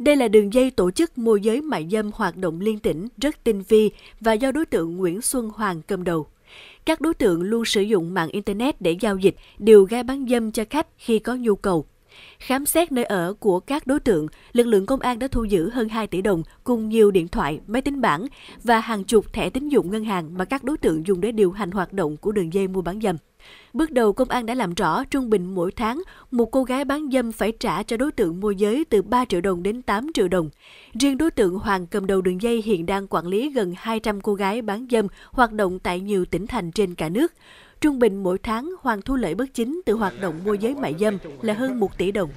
Đây là đường dây tổ chức môi giới mại dâm hoạt động liên tỉnh rất tinh vi và do đối tượng Nguyễn Xuân Hoàng cầm đầu. Các đối tượng luôn sử dụng mạng Internet để giao dịch, điều gái bán dâm cho khách khi có nhu cầu. Khám xét nơi ở của các đối tượng, lực lượng công an đã thu giữ hơn 2 tỷ đồng cùng nhiều điện thoại, máy tính bảng và hàng chục thẻ tín dụng ngân hàng mà các đối tượng dùng để điều hành hoạt động của đường dây mua bán dâm. Bước đầu, công an đã làm rõ trung bình mỗi tháng, một cô gái bán dâm phải trả cho đối tượng môi giới từ 3 triệu đồng đến 8 triệu đồng. Riêng đối tượng Hoàng cầm đầu đường dây hiện đang quản lý gần 200 cô gái bán dâm hoạt động tại nhiều tỉnh thành trên cả nước. Trung bình mỗi tháng, Hoàng thu lợi bất chính từ hoạt động môi giới mại dâm là hơn 1 tỷ đồng.